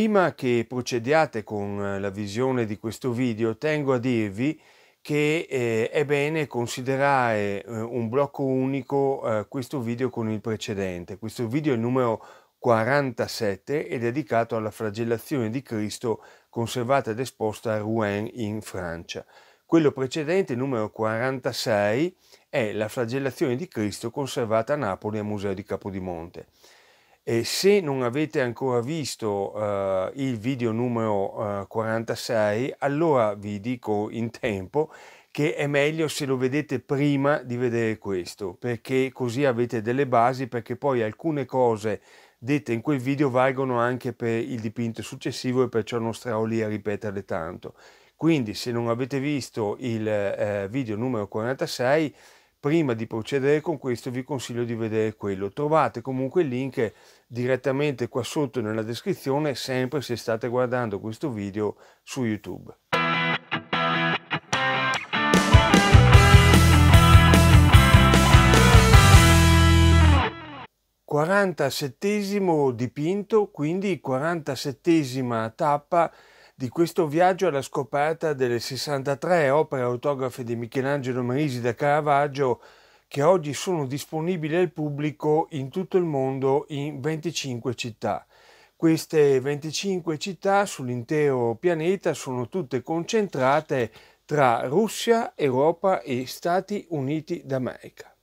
Prima che procediate con eh, la visione di questo video, tengo a dirvi che eh, è bene considerare eh, un blocco unico eh, questo video con il precedente. Questo video è il numero 47 è dedicato alla flagellazione di Cristo conservata ed esposta a Rouen in Francia. Quello precedente, numero 46, è la flagellazione di Cristo conservata a Napoli al Museo di Capodimonte. E se non avete ancora visto uh, il video numero uh, eh, 46, allora vi dico in tempo che è meglio se lo vedete prima di vedere questo, perché così avete delle basi, perché poi alcune cose dette in quel video valgono anche per il dipinto successivo e perciò non starò lì a ripeterle tanto. Quindi se non avete visto il eh, video numero 46 prima di procedere con questo vi consiglio di vedere quello. Trovate comunque il link direttamente qua sotto nella descrizione, sempre se state guardando questo video su YouTube. Quarantasettesimo dipinto, quindi quarantasettesima tappa di questo viaggio alla scoperta delle 63 opere autografe di Michelangelo Merisi da Caravaggio che oggi sono disponibili al pubblico in tutto il mondo in 25 città. Queste 25 città sull'intero pianeta sono tutte concentrate tra Russia, Europa e Stati Uniti d'America.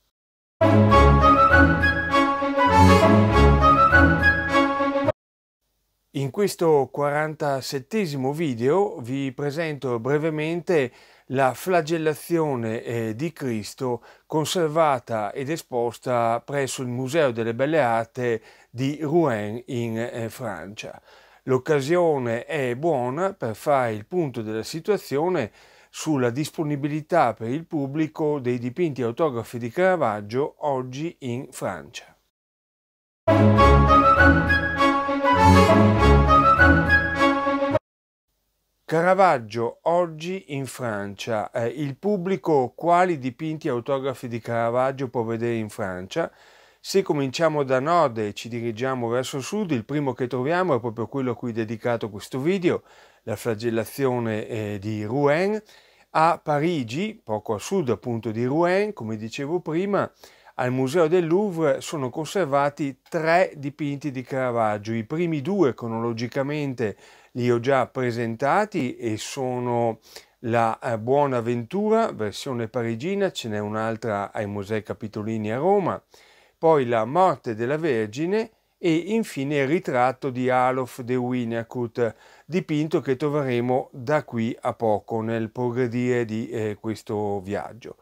In questo 47 video vi presento brevemente la flagellazione eh, di Cristo conservata ed esposta presso il Museo delle Belle Arti di Rouen in eh, Francia. L'occasione è buona per fare il punto della situazione sulla disponibilità per il pubblico dei dipinti autografi di Caravaggio oggi in Francia. Caravaggio oggi in Francia. Eh, il pubblico quali dipinti e autografi di Caravaggio può vedere in Francia? Se cominciamo da nord e ci dirigiamo verso sud, il primo che troviamo è proprio quello a cui è dedicato questo video, la flagellazione eh, di Rouen. A Parigi, poco a sud appunto di Rouen, come dicevo prima, al Museo del Louvre sono conservati tre dipinti di Caravaggio. I primi due cronologicamente li ho già presentati e sono la eh, Buona Ventura, versione parigina, ce n'è un'altra ai Musei Capitolini a Roma, poi la Morte della Vergine e infine il ritratto di Alof de Winakut, dipinto che troveremo da qui a poco nel progredire di eh, questo viaggio.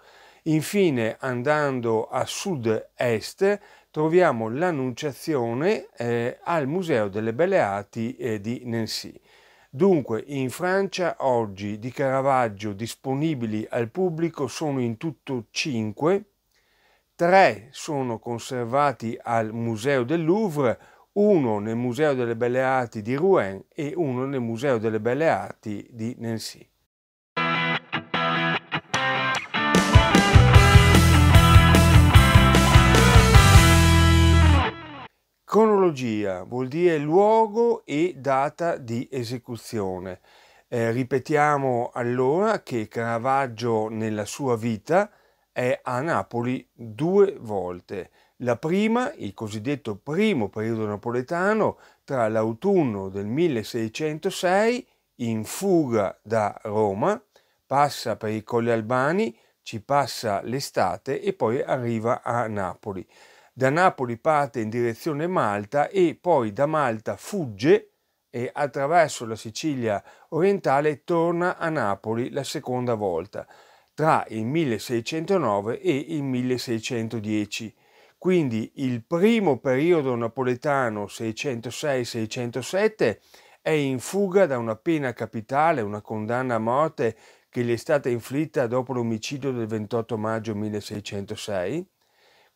Infine, andando a sud-est, troviamo l'Annunciazione eh, al Museo delle Belle Arti eh, di Nancy. Dunque, in Francia oggi di Caravaggio disponibili al pubblico sono in tutto 5, Tre sono conservati al Museo del Louvre, uno nel Museo delle Belle Arti di Rouen e uno nel Museo delle Belle Arti di Nancy. Cronologia vuol dire luogo e data di esecuzione. Eh, ripetiamo allora che Caravaggio nella sua vita è a Napoli due volte. La prima, il cosiddetto primo periodo napoletano, tra l'autunno del 1606, in fuga da Roma, passa per i Colli Albani, ci passa l'estate e poi arriva a Napoli. Da Napoli parte in direzione Malta e poi da Malta fugge e attraverso la Sicilia orientale torna a Napoli la seconda volta, tra il 1609 e il 1610. Quindi il primo periodo napoletano 606-607 è in fuga da una pena capitale, una condanna a morte che gli è stata inflitta dopo l'omicidio del 28 maggio 1606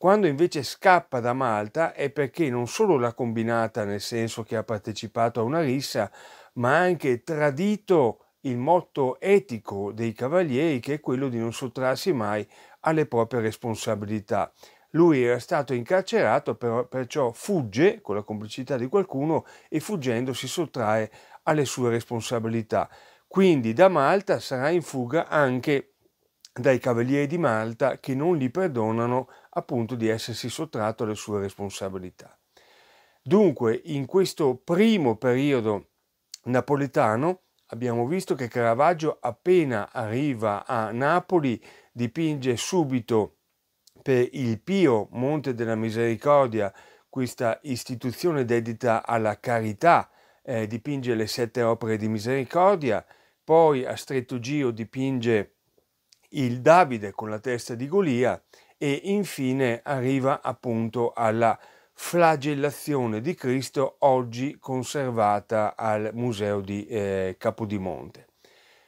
quando invece scappa da Malta è perché non solo l'ha combinata nel senso che ha partecipato a una rissa, ma ha anche tradito il motto etico dei cavalieri che è quello di non sottrarsi mai alle proprie responsabilità. Lui era stato incarcerato, però, perciò fugge con la complicità di qualcuno e fuggendo si sottrae alle sue responsabilità. Quindi da Malta sarà in fuga anche dai cavalieri di Malta che non gli perdonano appunto di essersi sottratto alle sue responsabilità. Dunque, in questo primo periodo napoletano abbiamo visto che Caravaggio appena arriva a Napoli dipinge subito per il Pio Monte della Misericordia, questa istituzione dedita alla carità, eh, dipinge le sette opere di misericordia, poi a stretto giro dipinge il Davide con la testa di Golia e infine arriva appunto alla flagellazione di Cristo oggi conservata al Museo di eh, Capodimonte.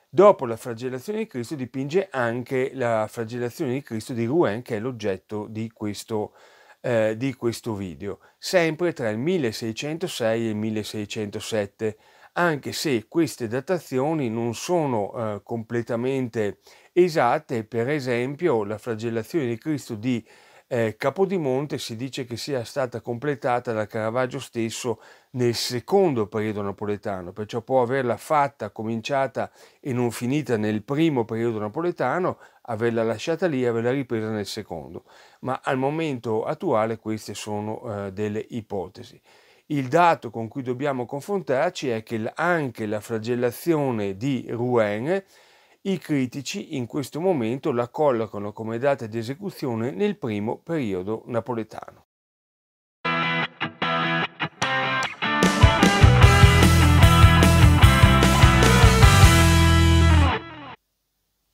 Dopo la flagellazione di Cristo dipinge anche la flagellazione di Cristo di Rouen che è l'oggetto di questo, eh, di questo video, sempre tra il 1606 e il 1607 anche se queste datazioni non sono eh, completamente esatte, per esempio la flagellazione di Cristo di eh, Capodimonte si dice che sia stata completata da Caravaggio stesso nel secondo periodo napoletano, perciò può averla fatta, cominciata e non finita nel primo periodo napoletano, averla lasciata lì e averla ripresa nel secondo. Ma al momento attuale queste sono eh, delle ipotesi. Il dato con cui dobbiamo confrontarci è che anche la flagellazione di Rouen i critici in questo momento la collocano come data di esecuzione nel primo periodo napoletano.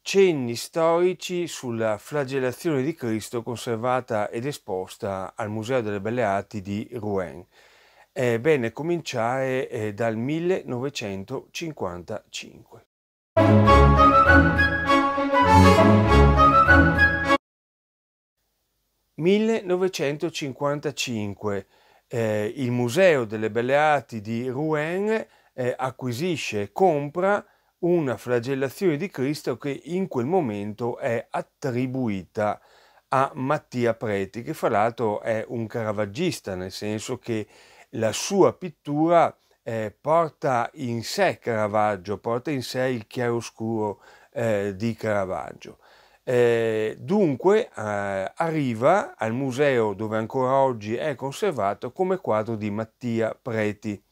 Cenni storici sulla flagellazione di Cristo conservata ed esposta al Museo delle Belle Arti di Rouen è eh, bene cominciare eh, dal 1955. «1955 eh, il Museo delle Belle Arti di Rouen eh, acquisisce e compra una flagellazione di Cristo che in quel momento è attribuita a Mattia Preti, che fra l'altro è un caravaggista, nel senso che la sua pittura eh, porta in sé Caravaggio, porta in sé il chiaroscuro eh, di Caravaggio. Eh, dunque eh, arriva al museo dove ancora oggi è conservato come quadro di Mattia Preti.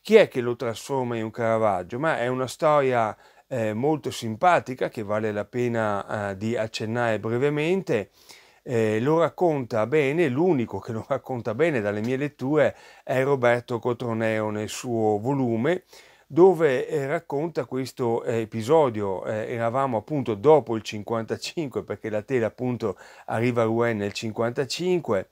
Chi è che lo trasforma in un Caravaggio? Ma è una storia eh, molto simpatica che vale la pena eh, di accennare brevemente eh, lo racconta bene, l'unico che lo racconta bene dalle mie letture è Roberto Cotroneo nel suo volume dove eh, racconta questo eh, episodio. Eh, eravamo appunto dopo il 55, perché la tela appunto arriva a Rouen nel 55,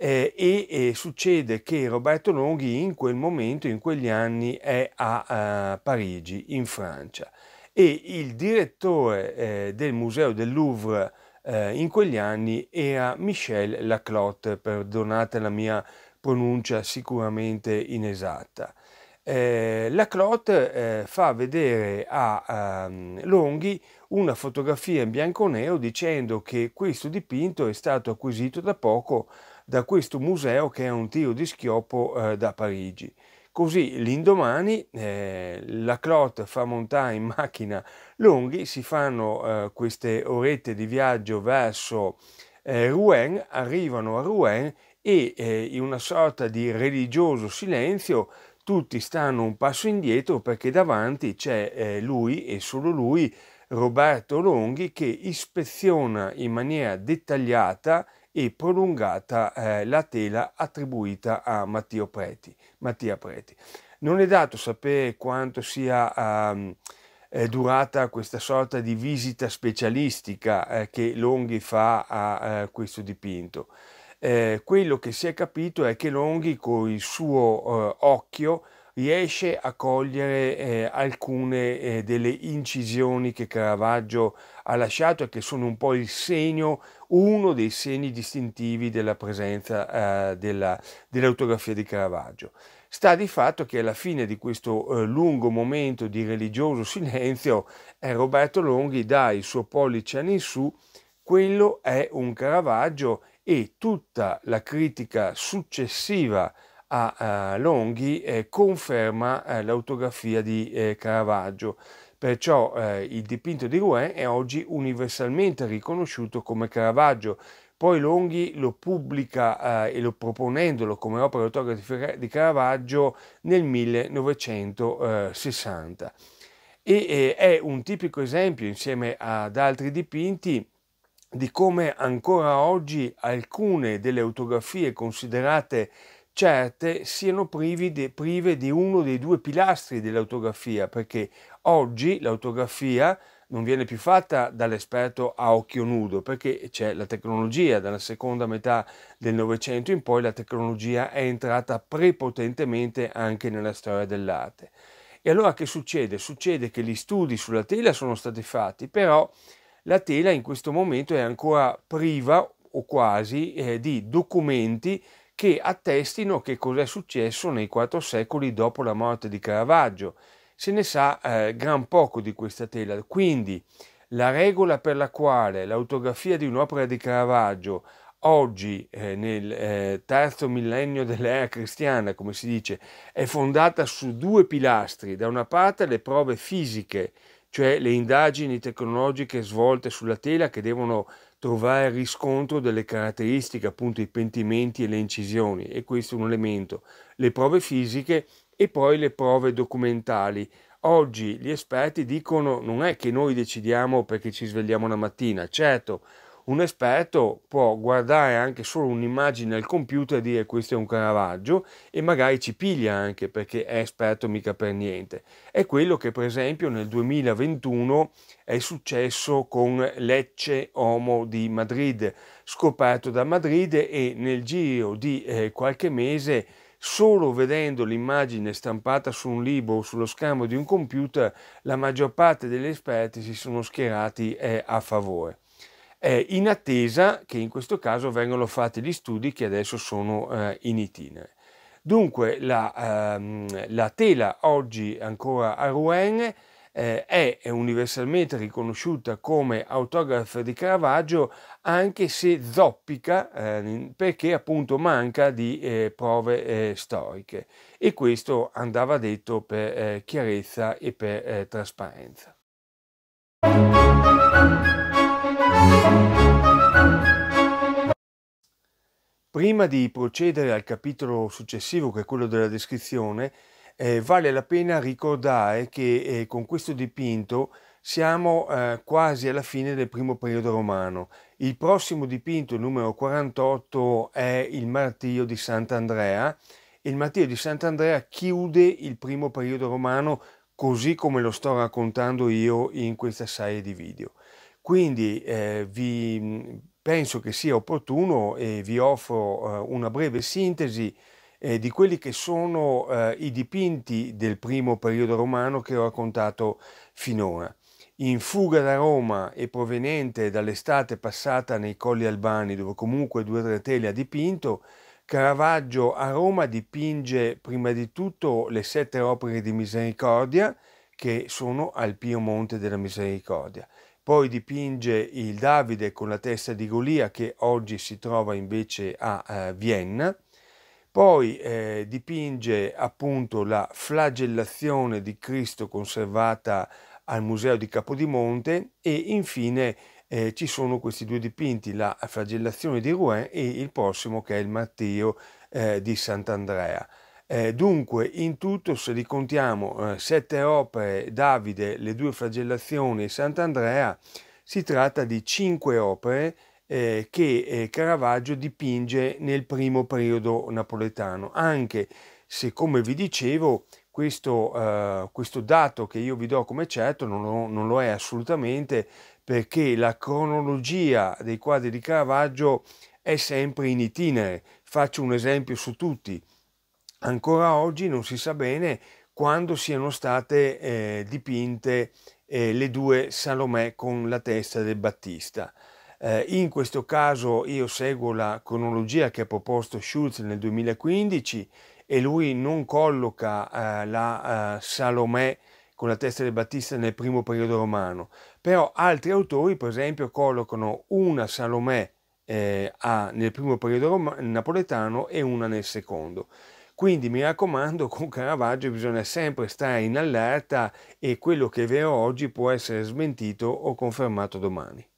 eh, e succede che Roberto Longhi in quel momento, in quegli anni, è a, a Parigi, in Francia. E il direttore eh, del Museo del Louvre eh, in quegli anni era Michel Laclotte, perdonate la mia pronuncia sicuramente inesatta. Eh, Laclotte eh, fa vedere a um, Longhi una fotografia in bianco-nero e dicendo che questo dipinto è stato acquisito da poco da questo museo che è un tiro di schioppo eh, da Parigi. Così l'indomani eh, la Clot fa montare in macchina Longhi, si fanno eh, queste orette di viaggio verso eh, Rouen, arrivano a Rouen e eh, in una sorta di religioso silenzio tutti stanno un passo indietro perché davanti c'è eh, lui e solo lui, Roberto Longhi, che ispeziona in maniera dettagliata e prolungata eh, la tela attribuita a Matteo Preti, Mattia Preti. Non è dato sapere quanto sia um, durata questa sorta di visita specialistica eh, che Longhi fa a, a eh, questo dipinto. Eh, quello che si è capito è che Longhi con il suo eh, occhio riesce a cogliere eh, alcune eh, delle incisioni che Caravaggio ha lasciato e che sono un po' il segno, uno dei segni distintivi della presenza eh, della, dell'autografia di Caravaggio. Sta di fatto che alla fine di questo eh, lungo momento di religioso silenzio eh, Roberto Longhi dà il suo pollice in su, quello è un Caravaggio e tutta la critica successiva a Longhi eh, conferma eh, l'autografia di eh, Caravaggio. Perciò eh, il dipinto di Rouen è oggi universalmente riconosciuto come Caravaggio. Poi Longhi lo pubblica eh, e lo proponendolo come opera autografica di Caravaggio nel 1960. E è un tipico esempio, insieme ad altri dipinti, di come ancora oggi alcune delle autografie considerate certe siano di, prive di uno dei due pilastri dell'autografia, perché oggi l'autografia non viene più fatta dall'esperto a occhio nudo, perché c'è la tecnologia, dalla seconda metà del Novecento in poi la tecnologia è entrata prepotentemente anche nella storia dell'arte. E allora che succede? Succede che gli studi sulla tela sono stati fatti, però la tela in questo momento è ancora priva o quasi eh, di documenti che attestino che cos'è successo nei quattro secoli dopo la morte di Caravaggio. Se ne sa eh, gran poco di questa tela, quindi la regola per la quale l'autografia di un'opera di Caravaggio oggi eh, nel eh, terzo millennio dell'era cristiana, come si dice, è fondata su due pilastri, da una parte le prove fisiche, cioè le indagini tecnologiche svolte sulla tela che devono trovare il riscontro delle caratteristiche, appunto i pentimenti e le incisioni, e questo è un elemento. Le prove fisiche e poi le prove documentali. Oggi gli esperti dicono non è che noi decidiamo perché ci svegliamo la mattina, certo, un esperto può guardare anche solo un'immagine al computer e dire questo è un Caravaggio e magari ci piglia anche perché è esperto mica per niente. È quello che per esempio nel 2021 è successo con Lecce Homo di Madrid, scoperto da Madrid e nel giro di eh, qualche mese solo vedendo l'immagine stampata su un libro o sullo schermo di un computer la maggior parte degli esperti si sono schierati eh, a favore eh, in attesa che in questo caso vengano fatti gli studi che adesso sono eh, in itinere. Dunque la, ehm, la, tela oggi ancora a Rouen eh, è universalmente riconosciuta come autografa di Caravaggio anche se zoppica eh, perché appunto manca di eh, prove eh, storiche e questo andava detto per eh, chiarezza e per eh, trasparenza. Prima di procedere al capitolo successivo, che è quello della descrizione, eh, vale la pena ricordare che eh, con questo dipinto siamo eh, quasi alla fine del primo periodo romano. Il prossimo dipinto, il numero 48, è il Martirio di Sant'Andrea e il Martirio di Sant'Andrea chiude il primo periodo romano così come lo sto raccontando io in questa serie di video. Quindi eh, vi, mm, penso che sia opportuno e vi offro eh, una breve sintesi eh, di quelli che sono eh, i dipinti del primo periodo romano che ho raccontato finora. In fuga da Roma e proveniente dall'estate passata nei colli albani, dove comunque due Treteli ha dipinto, Caravaggio a Roma dipinge prima di tutto le sette opere di misericordia che sono al Pio Monte della Misericordia. Poi dipinge il Davide con la testa di Golia che oggi si trova invece a eh, Vienna. Poi eh, dipinge appunto la flagellazione di Cristo conservata al Museo di Capodimonte e infine eh, ci sono questi due dipinti, la flagellazione di Rouen e il prossimo che è il Matteo eh, di Sant'Andrea. Eh, dunque, in tutto, se ricontiamo eh, sette opere, Davide, le due flagellazioni e Sant'Andrea, si tratta di cinque opere eh, che eh, Caravaggio dipinge nel primo periodo napoletano, anche se, come vi dicevo, questo, eh, questo dato che io vi do come certo non lo, non lo è assolutamente perché la cronologia dei quadri di Caravaggio è sempre in itinere. Faccio un esempio su tutti ancora oggi non si sa bene quando siano state eh, dipinte eh, le due Salomè con la testa del Battista. Eh, in questo caso io seguo la cronologia che ha proposto Schulz nel 2015 e lui non colloca eh, la eh, Salomè con la testa del Battista nel primo periodo romano, però altri autori per esempio collocano una Salomè eh, a, nel primo periodo napoletano e una nel secondo. Quindi mi raccomando, con Caravaggio bisogna sempre stare in allerta e quello che è vero oggi può essere smentito o confermato domani.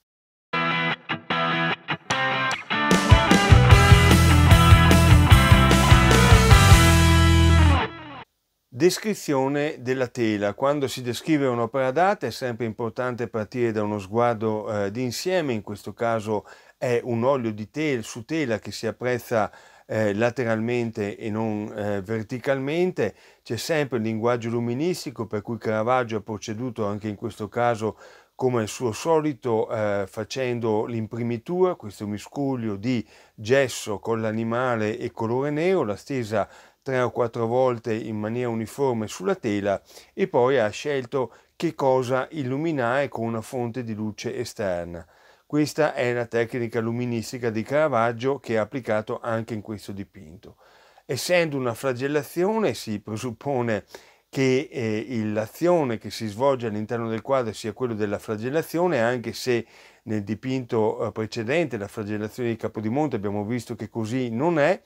Descrizione della tela. Quando si descrive un'opera d'arte è sempre importante partire da uno sguardo eh, d'insieme, in questo caso è un olio di tela, su tela che si apprezza eh, lateralmente e non eh, verticalmente, c'è sempre il linguaggio luministico per cui Caravaggio ha proceduto anche in questo caso come al suo solito eh, facendo l'imprimitura, questo miscuglio di gesso con l'animale e colore nero, la stesa tre o quattro volte in maniera uniforme sulla tela e poi ha scelto che cosa illuminare con una fonte di luce esterna. Questa è la tecnica luministica di Caravaggio che è applicato anche in questo dipinto. Essendo una flagellazione si presuppone che eh, l'azione che si svolge all'interno del quadro sia quella della flagellazione, anche se nel dipinto eh, precedente, la flagellazione di Capodimonte, abbiamo visto che così non è.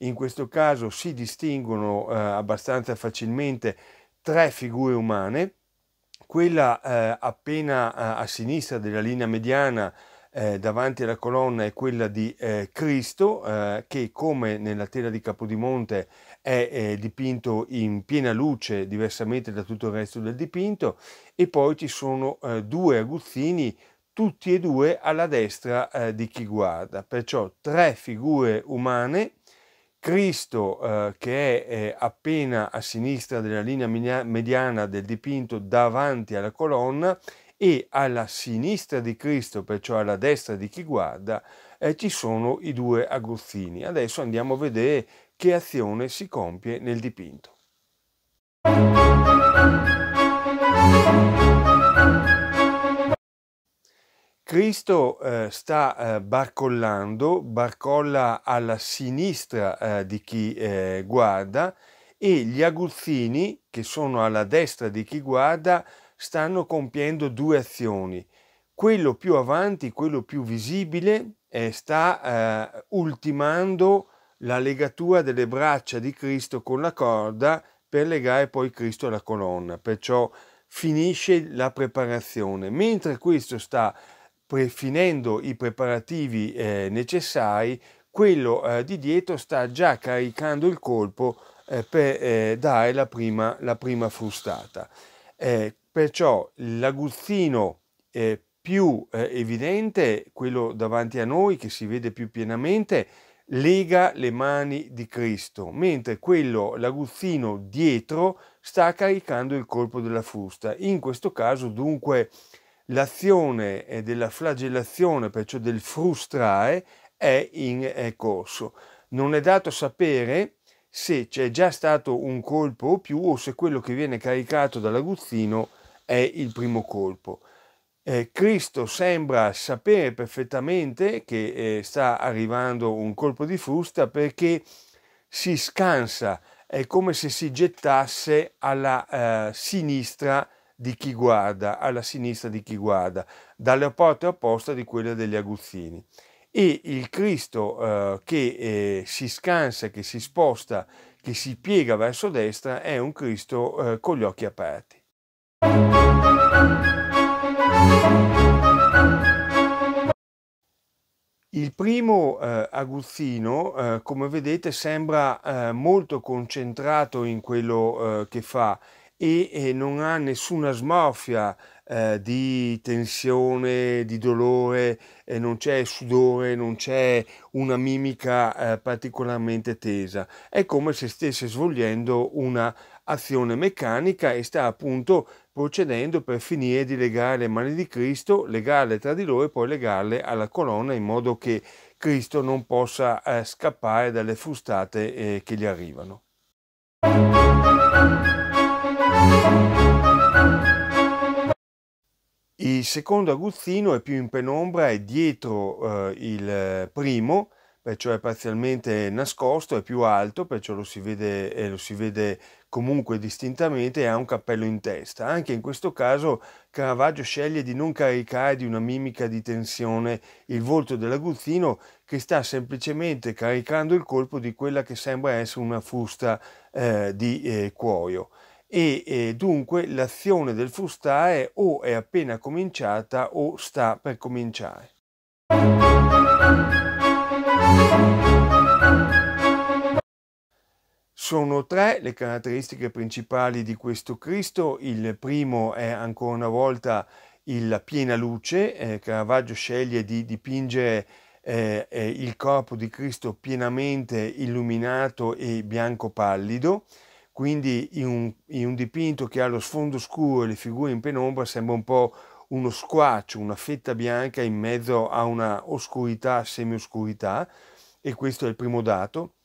In questo caso si distinguono eh, abbastanza facilmente tre figure umane, quella eh, appena a, eh, a, sinistra della linea mediana eh, davanti alla colonna è quella di eh, Cristo eh, che come nella tela di Capodimonte è eh, dipinto in piena luce diversamente da tutto il resto del dipinto e poi ci sono due aguzzini tutti e due alla destra di chi guarda perciò tre figure umane Cristo eh, che è eh, appena a sinistra della linea mediana del dipinto davanti alla colonna e alla sinistra di Cristo, perciò alla destra di chi guarda, eh, ci sono i due aguzzini. Adesso andiamo a vedere che azione si compie nel dipinto. Cristo eh, sta eh, barcollando, barcolla alla sinistra eh, di chi eh, guarda e gli aguzzini, che sono alla destra di chi guarda, stanno compiendo due azioni. Quello più avanti, quello più visibile, eh, sta eh, ultimando la legatura delle braccia di Cristo con la corda per legare poi Cristo alla colonna. Perciò finisce la preparazione. Mentre questo sta finendo i preparativi eh, necessari, quello eh, di dietro sta già caricando il colpo eh, per eh, dare la prima, la prima frustata. Eh, perciò l'aguzzino più eh, evidente, quello davanti a noi che si vede più pienamente, lega le mani di Cristo, mentre quello, l'aguzzino dietro, sta caricando il colpo della frusta. In questo caso dunque l'azione della flagellazione, perciò del frustrare, è in corso. Non è dato sapere se c'è già stato un colpo o più o se quello che viene caricato dall'aguzzino è il primo colpo. Eh, Cristo sembra sapere perfettamente che eh, sta arrivando un colpo di frusta perché si scansa, è come se si gettasse alla eh, sinistra di chi guarda, alla sinistra di chi guarda, dalla parte opposta di quella degli aguzzini. E il Cristo eh, che eh, si scansa, che si sposta, che si piega verso destra è un Cristo eh, con gli occhi aperti. Il primo eh, aguzzino, eh, come vedete, sembra eh, molto concentrato in quello eh, che fa e, e eh, non ha nessuna smorfia eh, di tensione, di dolore, eh, non c'è sudore, non c'è una mimica eh, particolarmente tesa. È come se stesse svolgendo una azione meccanica e sta appunto procedendo per finire di legare le mani di Cristo, legarle tra di loro e poi legarle alla colonna in modo che Cristo non possa eh, scappare dalle frustate eh, che gli arrivano. Il secondo aguzzino è più in penombra, è dietro eh, il eh, primo, perciò è parzialmente nascosto, è più alto, perciò lo si, vede, eh, lo si vede, comunque distintamente e ha un cappello in testa. Anche in questo caso Caravaggio sceglie di non caricare di una mimica di tensione il volto dell'aguzzino che sta semplicemente caricando il colpo di quella che sembra essere una fusta eh, di eh, cuoio e eh, dunque l'azione del frustare o è appena cominciata o sta per cominciare. Sono tre le caratteristiche principali di questo Cristo. Il primo è ancora una volta la piena luce. Eh, Caravaggio sceglie di dipingere eh, eh, il corpo di Cristo pienamente illuminato e bianco pallido quindi in un, in un, dipinto che ha lo sfondo scuro e le figure in penombra sembra un po' uno squaccio, una fetta bianca in mezzo a una oscurità, semioscurità e questo è il primo dato.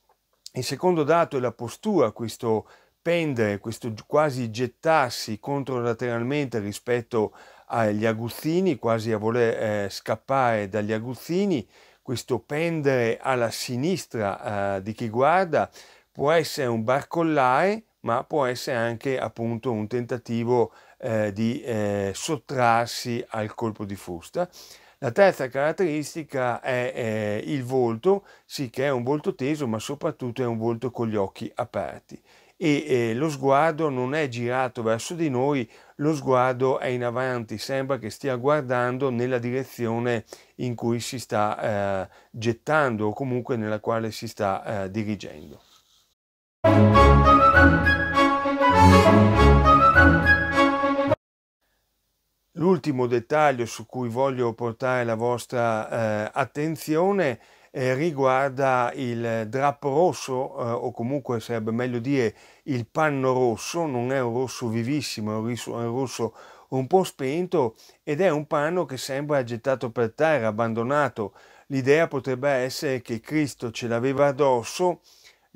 Il secondo dato è la postura, questo pendere, questo quasi gettarsi controlateralmente rispetto agli aguzzini, quasi a voler eh, scappare dagli aguzzini, questo pendere alla sinistra eh, di chi guarda, può essere un barcollare, ma può essere anche appunto un tentativo eh, di eh, sottrarsi al colpo di frusta. La terza caratteristica è eh, il volto, sì che è un volto teso, ma soprattutto è un volto con gli occhi aperti e eh, lo sguardo non è girato verso di noi, lo sguardo è in avanti, sembra che stia guardando nella direzione in cui si sta eh, gettando o comunque nella quale si sta eh, dirigendo. L'ultimo dettaglio su cui voglio portare la vostra eh, attenzione eh, riguarda il drappo rosso eh, o comunque sarebbe meglio dire il panno rosso, non è un rosso vivissimo, è un, riso, è un rosso un po' spento ed è un panno che sembra gettato per terra, abbandonato. L'idea potrebbe essere che Cristo ce l'aveva addosso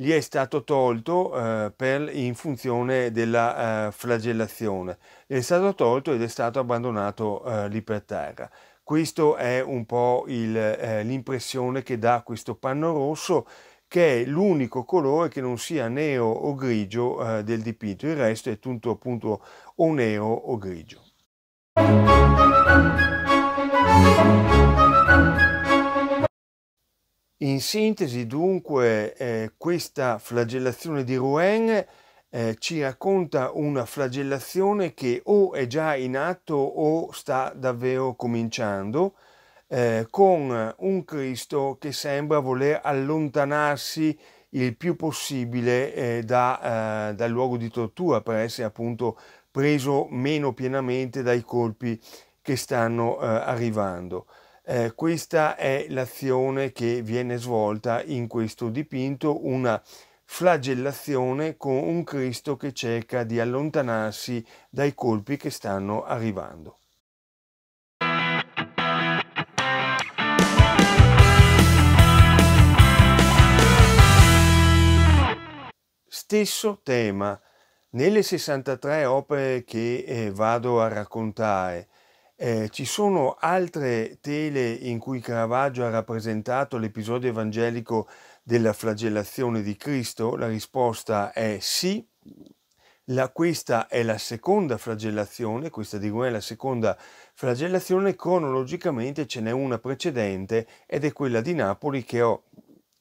gli è stato tolto eh, per, in funzione della eh, flagellazione, gli è stato tolto ed è stato abbandonato eh, lì per terra. Questa è un po' il, eh, l'impressione che dà questo panno rosso che è l'unico colore che non sia nero o grigio eh, del dipinto, il resto è tutto appunto o nero o grigio. In sintesi, dunque, eh, questa flagellazione di Rouen eh, ci racconta una flagellazione che o è già in atto o sta davvero cominciando, eh, con un Cristo che sembra voler allontanarsi il più possibile eh, da, eh, dal luogo di tortura per essere appunto preso meno pienamente dai colpi che stanno eh, arrivando. Eh, questa è l'azione che viene svolta in questo dipinto, una flagellazione con un Cristo che cerca di allontanarsi dai colpi che stanno arrivando. Stesso tema. Nelle 63 opere che eh, vado a raccontare, eh, ci sono altre tele in cui Caravaggio ha rappresentato l'episodio evangelico della flagellazione di Cristo? La risposta è sì. La, questa è la seconda flagellazione, questa di Guè è la seconda flagellazione, cronologicamente ce n'è una precedente ed è quella di Napoli che ho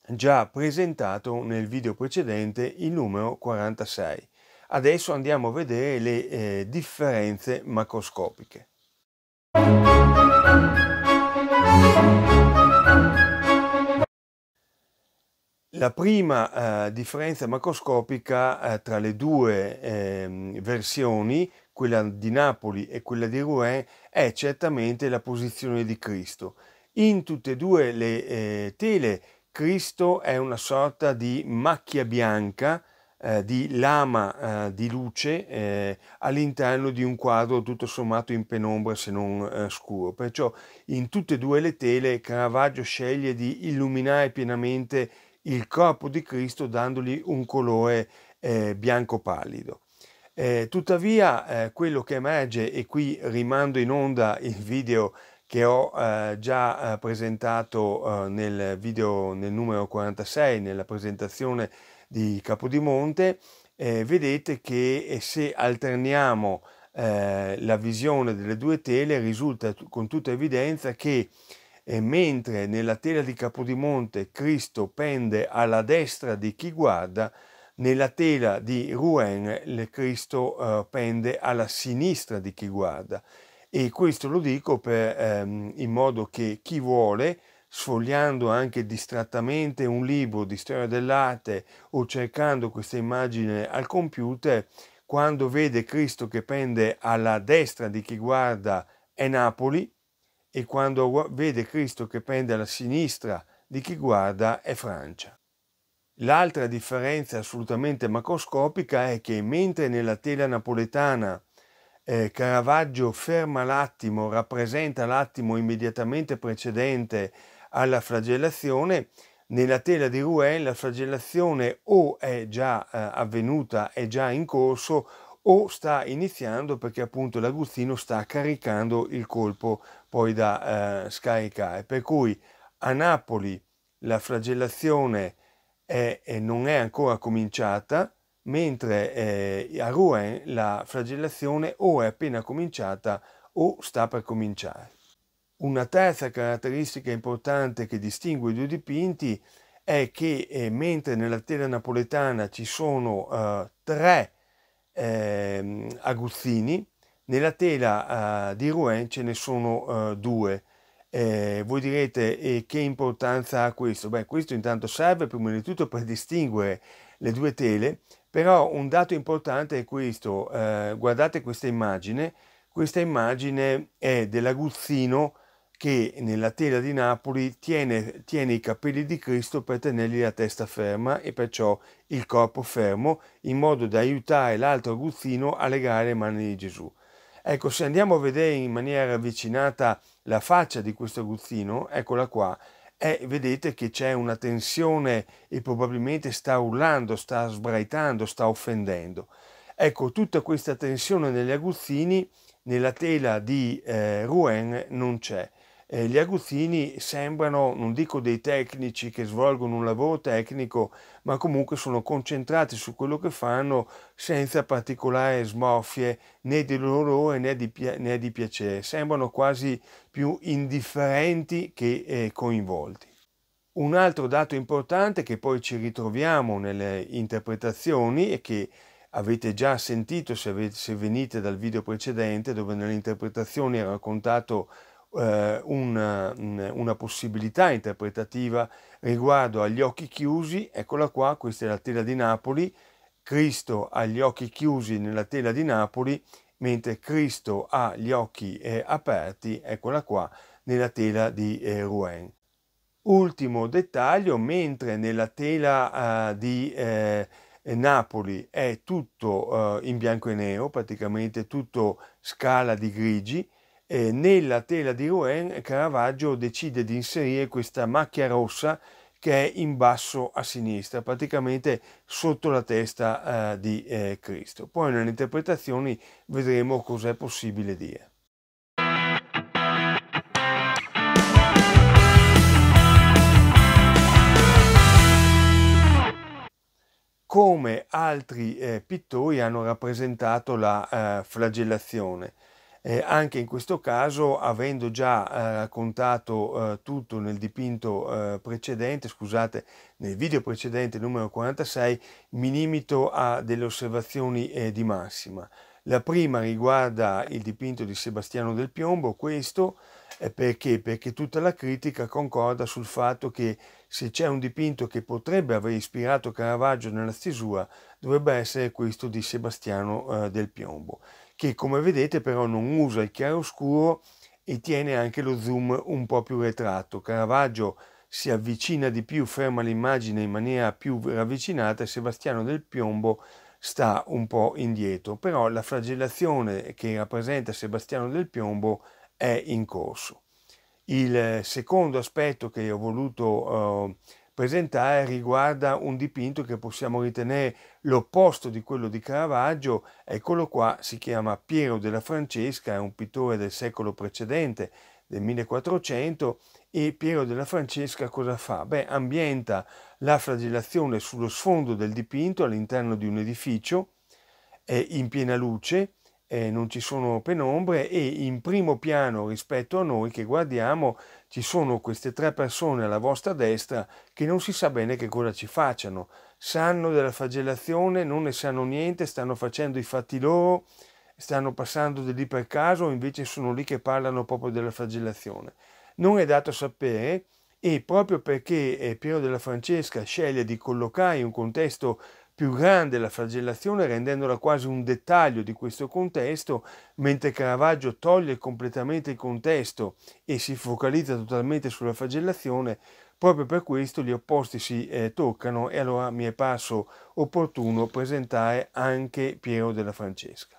già presentato nel video precedente, il numero 46. Adesso andiamo a vedere le eh, differenze macroscopiche. La prima eh, differenza macroscopica eh, tra le due eh, versioni, quella di Napoli e quella di Rouen, è certamente la posizione di Cristo. In tutte e due le eh, tele Cristo è una sorta di macchia bianca eh, di lama eh, di luce eh, all'interno di un quadro tutto sommato in penombra se non eh, scuro. Perciò in tutte e due le tele Caravaggio sceglie di illuminare pienamente il corpo di Cristo dandogli un colore eh, bianco pallido. Eh, tuttavia quello che emerge, e qui rimando in onda il video che ho eh, già presentato eh, nel video nel numero 46, nella presentazione di Capodimonte, eh, vedete che eh, se alterniamo eh, la visione delle due tele risulta con tutta evidenza che eh, mentre nella tela di Capodimonte Cristo pende alla destra di chi guarda, nella tela di Rouen Cristo eh, pende alla sinistra di chi guarda. E questo lo dico per, ehm, in modo che chi vuole sfogliando anche distrattamente un libro di storia dell'arte o cercando questa immagine al computer, quando vede Cristo che pende alla destra di chi guarda è Napoli e quando vede Cristo che pende alla sinistra di chi guarda è Francia. L'altra differenza assolutamente macroscopica è che mentre nella tela napoletana eh, Caravaggio ferma l'attimo, rappresenta l'attimo immediatamente precedente alla flagellazione, nella tela di Rouen la flagellazione o è già eh, avvenuta, è già in corso, o sta iniziando perché appunto l'Aguzzino sta caricando il colpo poi da eh, scaricare. Per cui a Napoli la flagellazione è, è, non è ancora cominciata, mentre eh, a Rouen la flagellazione o è appena cominciata o sta per cominciare. Una terza caratteristica importante che distingue i due dipinti è che eh, mentre nella tela napoletana ci sono eh, tre eh, aguzzini, nella tela eh, di Rouen ce ne sono eh, due. Eh, voi direte che importanza ha questo? Beh, questo intanto serve prima di tutto per distinguere le due tele, però un dato importante è questo. guardate questa immagine, questa immagine è dell'aguzzino che nella tela di Napoli tiene, tiene, i capelli di Cristo per tenergli la testa ferma e perciò il corpo fermo, in modo da aiutare l'altro aguzzino a legare le mani di Gesù. Ecco, se andiamo a vedere in maniera avvicinata la faccia di questo aguzzino, eccola qua, e eh, vedete che c'è una tensione e probabilmente sta urlando, sta sbraitando, sta offendendo. Ecco, tutta questa tensione negli aguzzini nella tela di eh, Rouen non c'è eh, gli aguzzini sembrano, non dico dei tecnici che svolgono un lavoro tecnico, ma comunque sono concentrati su quello che fanno senza particolari smorfie né di dolore né di, né di piacere, sembrano quasi più indifferenti che eh, coinvolti. Un altro dato importante che poi ci ritroviamo nelle interpretazioni e che avete già sentito se, avete, se venite dal video precedente dove nell'interpretazione era raccontato eh, una, mm, una, possibilità interpretativa riguardo agli occhi chiusi, eccola qua, questa è la tela di Napoli, Cristo ha gli occhi chiusi nella tela di Napoli, mentre Cristo ha gli occhi eh, aperti, eccola qua, nella tela di eh, Rouen. Ultimo dettaglio, mentre nella tela ah, di eh, Napoli è tutto eh, in bianco e nero, praticamente tutto scala di grigi, eh, nella tela di Rouen Caravaggio decide di inserire questa macchia rossa che è in basso a sinistra, praticamente sotto la testa eh, di eh, Cristo. Poi nelle interpretazioni vedremo cos'è possibile dire. Come altri eh, pittori hanno rappresentato la eh, flagellazione. Eh, anche in questo caso, avendo già eh, raccontato eh, tutto nel dipinto eh, precedente, scusate, nel video precedente numero 46, mi limito a delle osservazioni eh, di massima. La prima riguarda il dipinto di Sebastiano del Piombo, questo eh, perché? Perché tutta la critica concorda sul fatto che se c'è un dipinto che potrebbe aver ispirato Caravaggio nella stesura, dovrebbe essere questo di Sebastiano del Piombo che come vedete però non usa il chiaroscuro e tiene anche lo zoom un po' più retratto. Caravaggio si avvicina di più, ferma l'immagine in maniera più ravvicinata e Sebastiano del Piombo sta un po' indietro, però la flagellazione che rappresenta Sebastiano del Piombo è in corso. Il secondo aspetto che ho voluto eh, presentare riguarda un dipinto che possiamo ritenere l'opposto di quello di Caravaggio, eccolo qua, si chiama Piero della Francesca, è un pittore del secolo precedente, del 1400, e Piero della Francesca cosa fa? Beh, ambienta la flagellazione sullo sfondo del dipinto all'interno di un edificio, è in piena luce, eh, non ci sono penombre e in primo piano rispetto a noi che guardiamo ci sono queste tre persone alla vostra destra che non si sa bene che cosa ci facciano. Sanno della flagellazione, non ne sanno niente, stanno facendo i fatti loro, stanno passando di lì per caso, invece sono lì che parlano proprio della flagellazione. Non è dato sapere e proprio perché Piero della Francesca sceglie di collocare in un contesto più grande la flagellazione rendendola quasi un dettaglio di questo contesto, mentre Caravaggio toglie completamente il contesto e si focalizza totalmente sulla flagellazione, proprio per questo gli opposti si eh, toccano e allora mi è parso opportuno presentare anche Piero della Francesca.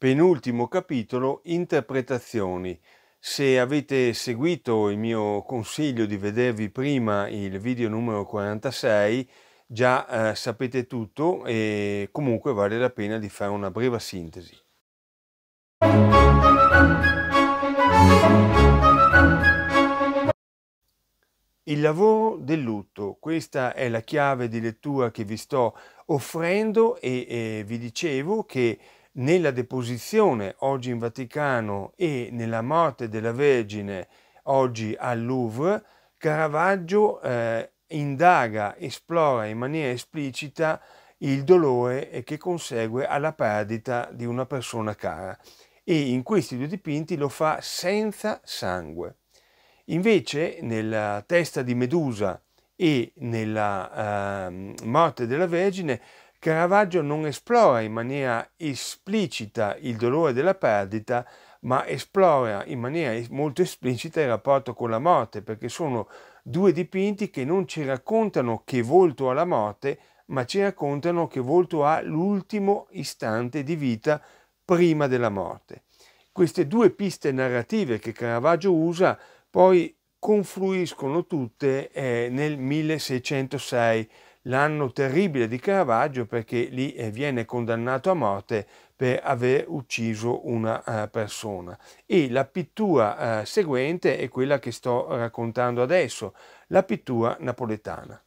penultimo capitolo interpretazioni. Se avete seguito il mio consiglio di vedervi prima il video numero 46, già eh, sapete tutto e comunque vale la pena di fare una breve sintesi. Il lavoro del lutto, questa è la chiave di lettura che vi sto offrendo e, e eh, vi dicevo che nella deposizione oggi in Vaticano e nella morte della Vergine oggi al Louvre, Caravaggio eh, indaga, esplora in maniera esplicita il dolore che consegue alla perdita di una persona cara e in questi due dipinti lo fa senza sangue. Invece nella testa di Medusa e nella eh, morte della Vergine Caravaggio non esplora in maniera esplicita il dolore della perdita, ma esplora in maniera molto esplicita il rapporto con la morte, perché sono due dipinti che non ci raccontano che volto ha la morte, ma ci raccontano che volto ha l'ultimo istante di vita prima della morte. Queste due piste narrative che Caravaggio usa poi confluiscono tutte eh, nel 1606 l'anno terribile di Caravaggio perché lì eh, viene condannato a morte per aver ucciso una eh, persona. E la pittura eh, seguente è quella che sto raccontando adesso, la pittura napoletana.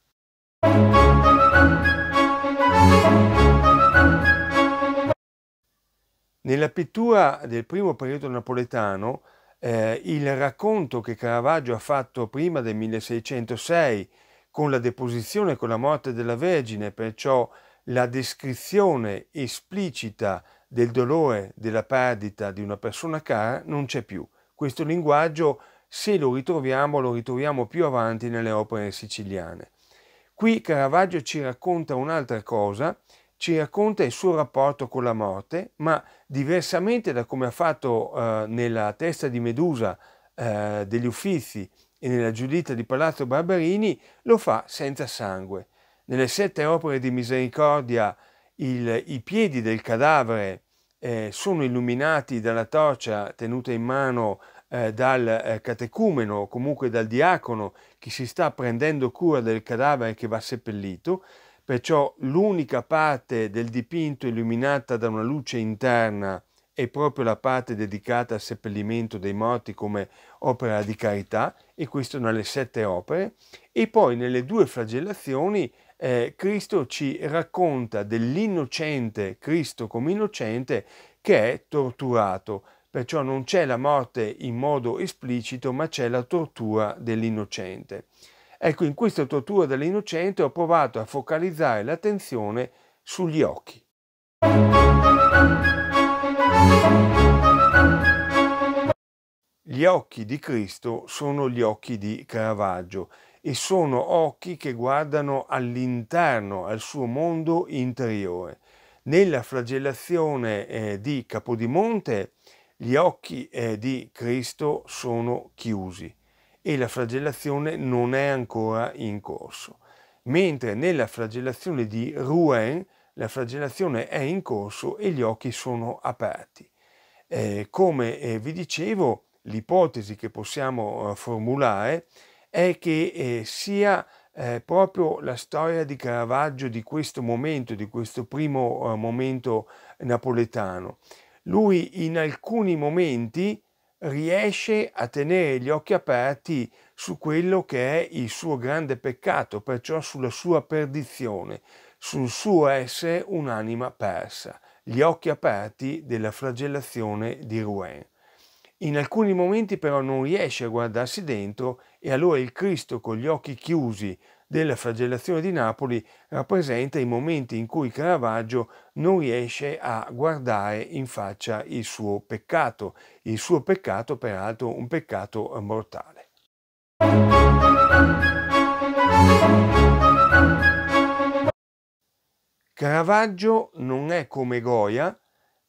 Nella pittura del primo periodo napoletano, eh, il racconto che Caravaggio ha fatto prima del 1606 con la deposizione con la morte della Vergine, perciò la descrizione esplicita del dolore della perdita di una persona cara non c'è più. Questo linguaggio, se lo ritroviamo, lo ritroviamo più avanti nelle opere siciliane. Qui Caravaggio ci racconta un'altra cosa, ci racconta il suo rapporto con la morte, ma diversamente da come ha fatto eh, nella testa di Medusa eh, degli Uffizi e nella Giuditta di Palazzo Barberini lo fa senza sangue. Nelle sette opere di misericordia il, i piedi del cadavere eh, sono illuminati dalla torcia tenuta in mano eh, dal eh, catecumeno o comunque dal diacono che si sta prendendo cura del cadavere che va seppellito, perciò l'unica parte del dipinto illuminata da una luce interna è proprio la parte dedicata al seppellimento dei morti come opera di carità, e questo nelle sette opere, e poi nelle due flagellazioni eh, Cristo ci racconta dell'innocente Cristo come innocente che è torturato, perciò non c'è la morte in modo esplicito, ma c'è la tortura dell'innocente. Ecco, in questa tortura dell'innocente ho provato a focalizzare l'attenzione sugli occhi. Gli occhi di Cristo sono gli occhi di Caravaggio e sono occhi che guardano all'interno, al suo mondo interiore. Nella flagellazione eh, di Capodimonte gli occhi eh, di Cristo sono chiusi e la flagellazione non è ancora in corso, mentre nella flagellazione di Rouen la flagellazione è in corso e gli occhi sono aperti. Eh, come eh, vi dicevo, l'ipotesi che possiamo eh, formulare è che eh, sia eh, proprio la storia di Caravaggio di questo momento, di questo primo momento napoletano. Lui in alcuni momenti riesce a tenere gli occhi aperti su quello che è il suo grande peccato, perciò sulla sua perdizione, sul suo essere un'anima persa, gli occhi aperti della flagellazione di Rouen. In alcuni momenti però non riesce a guardarsi dentro e allora il Cristo con gli occhi chiusi della flagellazione di Napoli rappresenta i momenti in cui Caravaggio non riesce a guardare in faccia il suo peccato, il suo peccato peraltro un peccato eh, mortale. Caravaggio non è come Goya,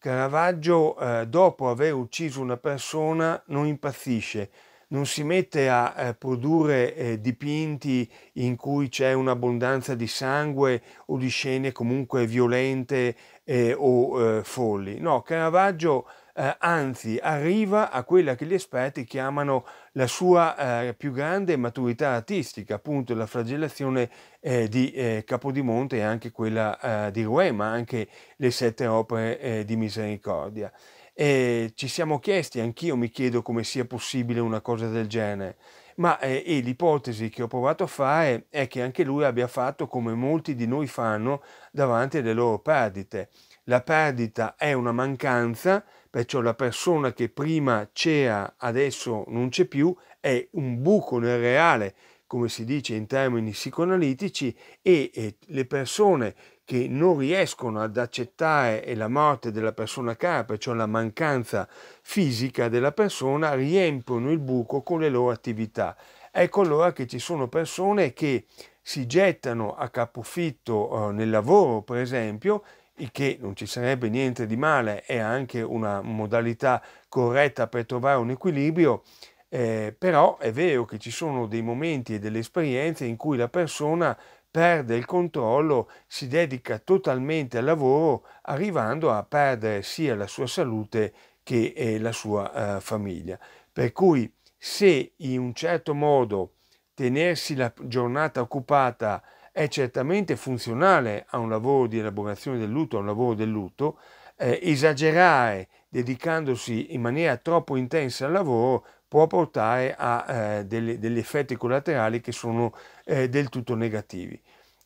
Caravaggio, eh, dopo aver ucciso una persona, non impazzisce, non si mette a eh, produrre eh, dipinti in cui c'è un'abbondanza di sangue o di scene comunque violente eh, o eh, folli. No, Caravaggio eh, anzi arriva a quella che gli esperti chiamano la sua eh, più grande maturità artistica, appunto la flagellazione eh, di eh, Capodimonte e anche quella eh, di Rouet, ma anche le sette opere eh, di misericordia. E ci siamo chiesti, anch'io mi chiedo come sia possibile una cosa del genere, ma l'ipotesi che ho provato a fare è che anche lui abbia fatto come molti di noi fanno davanti alle loro perdite. La perdita è una mancanza perciò la persona che prima c'era adesso non c'è più, è un buco nel reale, come si dice in termini psicoanalitici, e, e le persone che non riescono ad accettare la morte della persona cara, perciò la mancanza fisica della persona, riempiono il buco con le loro attività. Ecco allora che ci sono persone che si gettano a capofitto eh, nel lavoro, per esempio, il che non ci sarebbe niente di male, è anche una modalità corretta per trovare un equilibrio, eh, però è vero che ci sono dei momenti e delle esperienze in cui la persona perde il controllo, si dedica totalmente al lavoro, arrivando a perdere sia la sua salute che eh, la sua eh, famiglia. Per cui se in un certo modo tenersi la giornata occupata è certamente funzionale a un lavoro di elaborazione del lutto, a un lavoro del lutto, eh, esagerare dedicandosi in maniera troppo intensa al lavoro può portare a eh, delle, degli effetti collaterali che sono eh, del tutto negativi.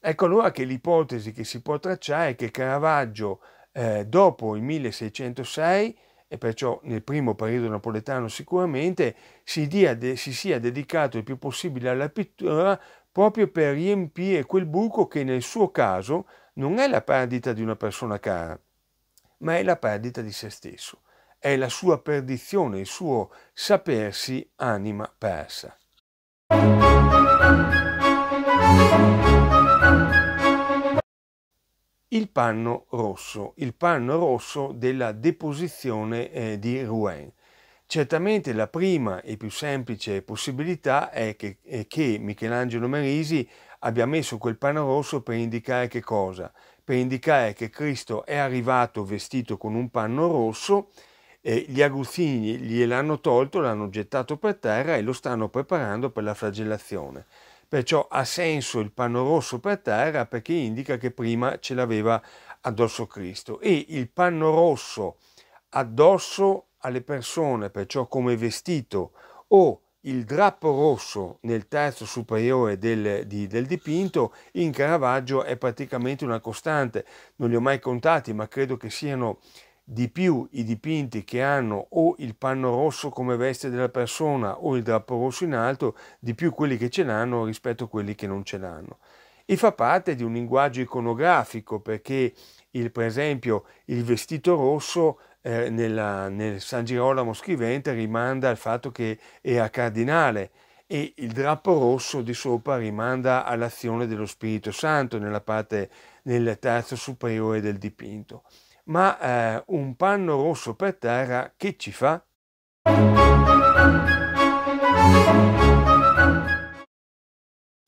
Ecco allora che l'ipotesi che si può tracciare è che Caravaggio eh, dopo il 1606 e perciò nel primo periodo napoletano sicuramente si, dia, de, si, sia dedicato il più possibile alla pittura proprio per riempire quel buco che nel suo caso non è la perdita di una persona cara, ma è la perdita di se stesso, è la sua perdizione, il suo sapersi anima persa. Il panno rosso, il panno rosso della deposizione eh, di Rouen. Certamente la prima e più semplice possibilità è che, è che Michelangelo Merisi abbia messo quel panno rosso per indicare che cosa? Per indicare che Cristo è arrivato vestito con un panno rosso e gli aguzzini gliel'hanno tolto, l'hanno gettato per terra e lo stanno preparando per la flagellazione. Perciò ha senso il panno rosso per terra perché indica che prima ce l'aveva addosso Cristo e il panno rosso addosso alle persone perciò come vestito o il drappo rosso nel terzo superiore del, di, del, dipinto in Caravaggio è praticamente una costante. Non li ho mai contati, ma credo che siano di più i dipinti che hanno o il panno rosso come veste della persona o il drappo rosso in alto, di più quelli che ce l'hanno rispetto a quelli che non ce l'hanno. E fa parte di un linguaggio iconografico perché, il, per esempio, il vestito rosso eh, nella, nel San Girolamo scrivente rimanda al fatto che era cardinale e il drappo rosso di sopra rimanda all'azione dello Spirito Santo nella parte, nel terzo superiore del dipinto. Ma eh, un panno rosso per terra che ci fa?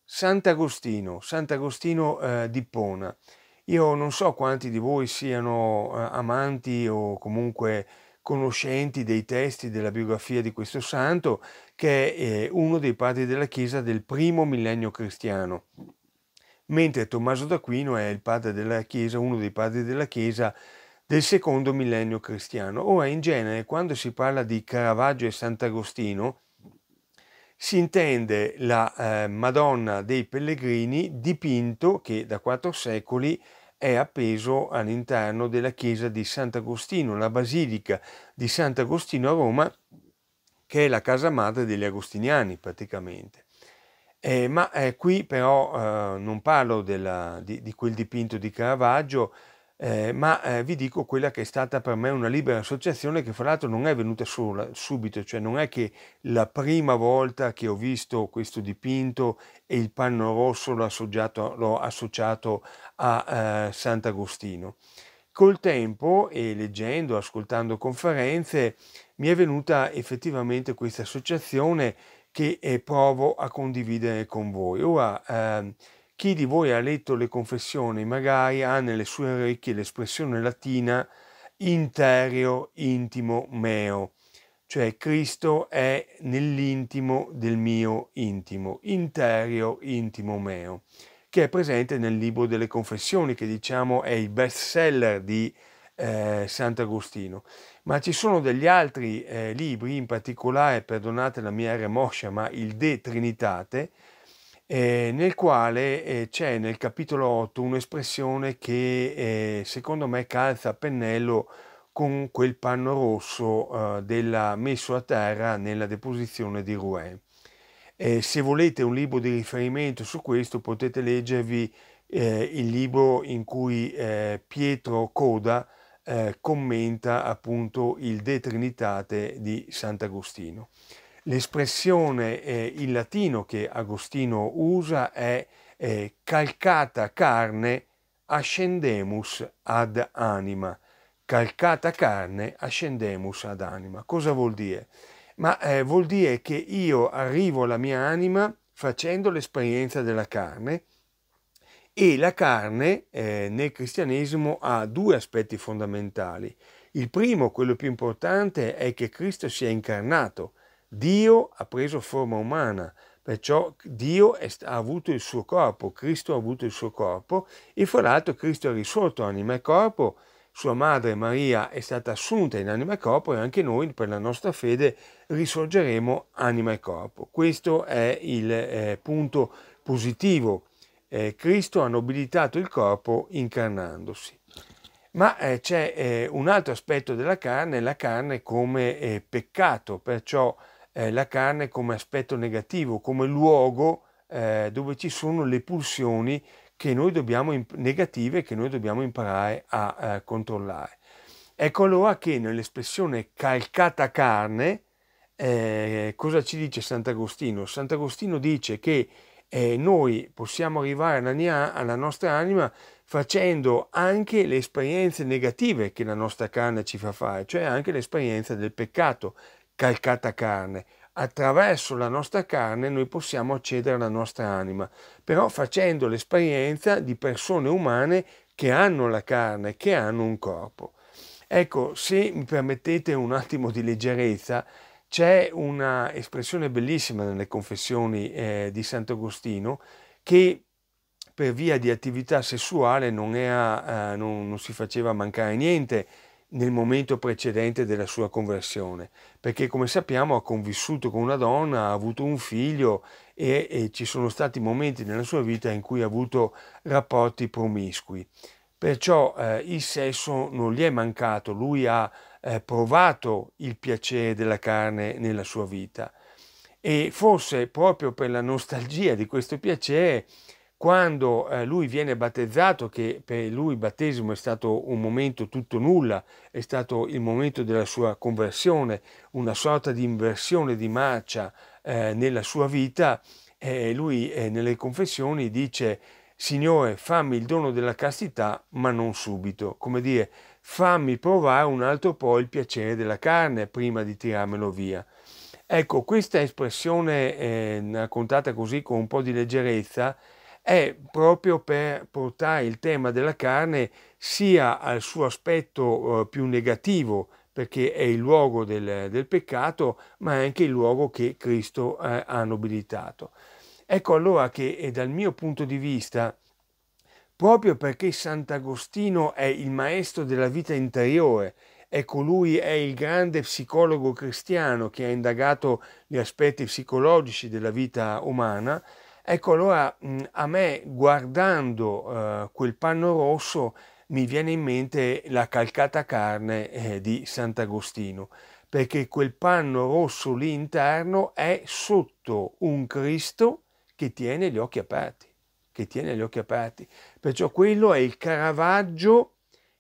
Sant'Agostino, Sant'Agostino eh, di Pona. Io non so quanti di voi siano eh, amanti o comunque conoscenti dei testi della biografia di questo santo, che è eh, uno dei padri della Chiesa del primo millennio cristiano, mentre Tommaso d'Aquino è il padre della Chiesa, uno dei padri della Chiesa del secondo millennio cristiano. Ora, in genere, quando si parla di Caravaggio e Sant'Agostino, si intende la eh, Madonna dei Pellegrini dipinto che da quattro secoli è appeso all'interno della chiesa di Sant'Agostino, la basilica di Sant'Agostino a Roma, che è la casa madre degli agostiniani praticamente. Eh, ma eh, qui però eh, non parlo della, di, di, quel dipinto di Caravaggio eh, ma eh, vi dico quella che è stata per me una libera associazione che fra l'altro non è venuta sola, subito, cioè non è che la prima volta che ho visto questo dipinto e il panno rosso l'ho associato, l'ho associato a eh, Sant'Agostino. Col tempo e leggendo, ascoltando conferenze, mi è venuta effettivamente questa associazione che eh, provo a condividere con voi. Ora, ehm, chi di voi ha letto le confessioni magari ha nelle sue orecchie l'espressione latina interio intimo meo, cioè Cristo è nell'intimo del mio intimo, interio intimo meo, che è presente nel libro delle confessioni, che diciamo è il best seller di eh, Sant'Agostino. Ma ci sono degli altri eh, libri, in particolare, perdonate la mia remoscia, ma il De Trinitate, eh, nel quale eh, c'è nel capitolo 8 un'espressione che eh, secondo me calza a pennello con quel panno rosso eh, della messo a terra nella deposizione di Rouen. Eh, se volete un libro di riferimento su questo potete leggervi il libro in cui Pietro Coda commenta appunto il De Trinitate di Sant'Agostino. L'espressione eh, in latino che Agostino usa è eh, calcata carne ascendemus ad anima. Calcata carne ascendemus ad anima. Cosa vuol dire? Ma eh, vuol dire che io arrivo alla mia anima facendo l'esperienza della carne e la carne eh, nel cristianesimo ha due aspetti fondamentali. Il primo, quello più importante, è che Cristo si è incarnato, Dio ha preso forma umana, perciò Dio è, ha avuto il suo corpo, Cristo ha avuto il suo corpo e fra l'altro Cristo è risorto anima e corpo, sua madre Maria è stata assunta in anima e corpo e anche noi per la nostra fede risorgeremo anima e corpo. Questo è il eh, punto positivo. Eh, Cristo ha nobilitato il corpo incarnandosi. Ma eh, c'è eh, un altro aspetto della carne, la carne come eh, peccato, perciò eh, la carne come aspetto negativo, come luogo eh, dove ci sono le pulsioni che imp- negative che noi dobbiamo imparare a eh, controllare. Ecco allora che nell'espressione calcata carne, eh, cosa ci dice Sant'Agostino? Sant'Agostino dice che eh, noi possiamo arrivare alla, alla nostra anima facendo anche le esperienze negative che la nostra carne ci fa fare, cioè anche l'esperienza del peccato, calcata carne. Attraverso la nostra carne noi possiamo accedere alla nostra anima, però facendo l'esperienza di persone umane che hanno la carne, che hanno un corpo. Ecco, se mi permettete un attimo di leggerezza, c'è una espressione bellissima nelle confessioni eh, di Sant'Agostino che per via di attività sessuale non, era, eh, non, non si faceva mancare niente nel momento precedente della sua conversione, perché come sappiamo ha convissuto con una donna, ha avuto un figlio e, e, ci sono stati momenti nella sua vita in cui ha avuto rapporti promiscui. Perciò eh, il sesso non gli è mancato, lui ha eh, provato il piacere della carne nella sua vita e forse proprio per la nostalgia di questo piacere quando eh, lui viene battezzato, che per lui il battesimo è stato un momento tutto nulla, è stato il momento della sua conversione, una sorta di inversione di marcia eh, nella sua vita, eh, lui eh, nelle confessioni dice Signore fammi il dono della castità, ma non subito, come dire fammi provare un altro po' il piacere della carne prima di tirarmelo via. Ecco, questa espressione eh, raccontata così con un po' di leggerezza, è proprio per portare il tema della carne sia al suo aspetto eh, più negativo, perché è il luogo del, del peccato, ma è anche il luogo che Cristo eh, ha nobilitato. Ecco allora che dal mio punto di vista, proprio perché Sant'Agostino è il maestro della vita interiore, è colui, è il grande psicologo cristiano che ha indagato gli aspetti psicologici della vita umana, Ecco allora mm, a me guardando eh, quel panno rosso mi viene in mente la calcata carne eh, di Sant'Agostino, perché quel panno rosso lì interno è sotto un Cristo che tiene gli occhi aperti, che tiene gli occhi aperti. Perciò quello è il Caravaggio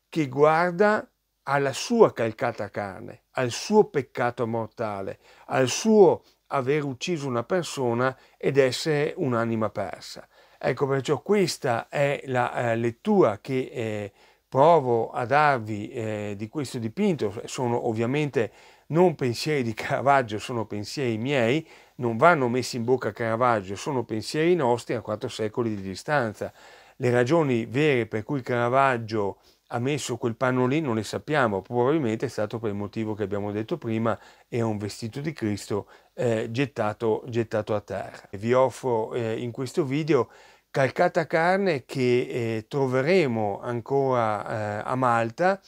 che guarda alla sua calcata carne, al suo peccato mortale, al suo aver ucciso una persona ed essere un'anima persa. Ecco perciò questa è la eh, lettura che eh, provo a darvi eh, di questo dipinto. Sono ovviamente non pensieri di Caravaggio, sono pensieri miei, non vanno messi in bocca a Caravaggio, sono pensieri nostri a quattro secoli di distanza. Le ragioni vere per cui Caravaggio ha messo quel panno lì non ne sappiamo, probabilmente è stato per il motivo che abbiamo detto prima, è un vestito di Cristo eh, gettato, gettato, a terra. Vi offro eh, in questo video calcata carne che eh, troveremo ancora eh, a Malta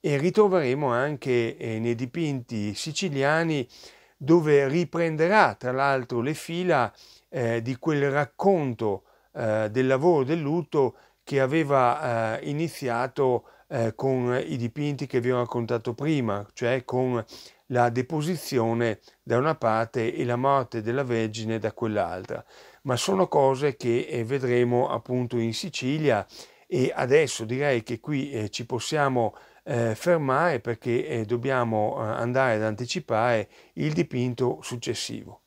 e ritroveremo anche eh, nei dipinti siciliani dove riprenderà tra l'altro le fila eh, di quel racconto del lavoro del lutto che aveva eh, iniziato eh, con i dipinti che vi ho raccontato prima, cioè con la deposizione da una parte e la morte della Vergine da quell'altra. Ma sono cose che eh, vedremo appunto in Sicilia e adesso direi che qui eh, ci possiamo eh, fermare perché dobbiamo andare ad anticipare il dipinto successivo.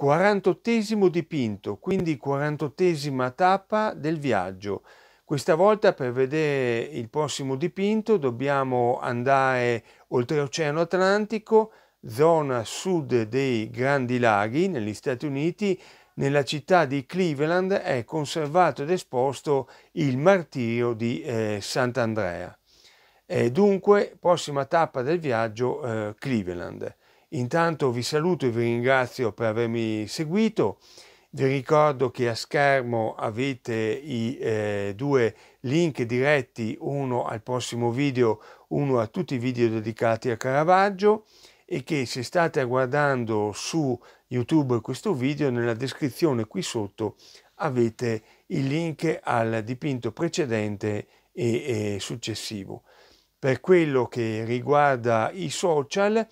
48 dipinto, quindi 48 tappa del viaggio. Questa volta per vedere il prossimo dipinto dobbiamo andare oltreoceano Atlantico, zona sud dei Grandi Laghi negli Stati Uniti, nella città di Cleveland è conservato ed esposto il martirio di eh, Sant'Andrea. Eh, dunque, prossima tappa del viaggio eh, Cleveland. Intanto vi saluto e vi ringrazio per avermi seguito. Vi ricordo che a schermo avete i eh, due link diretti, uno al prossimo video, uno a tutti i video dedicati a Caravaggio e che se state guardando su YouTube questo video, nella descrizione qui sotto avete il link al dipinto precedente e, e successivo. Per quello che riguarda i social,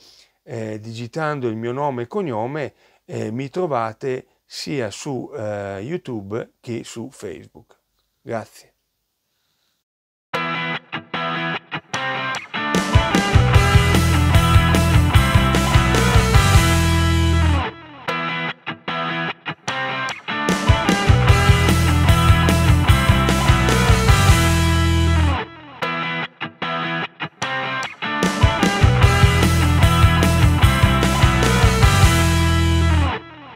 eh, digitando il mio nome e cognome eh, mi trovate sia su eh, YouTube che su Facebook. Grazie.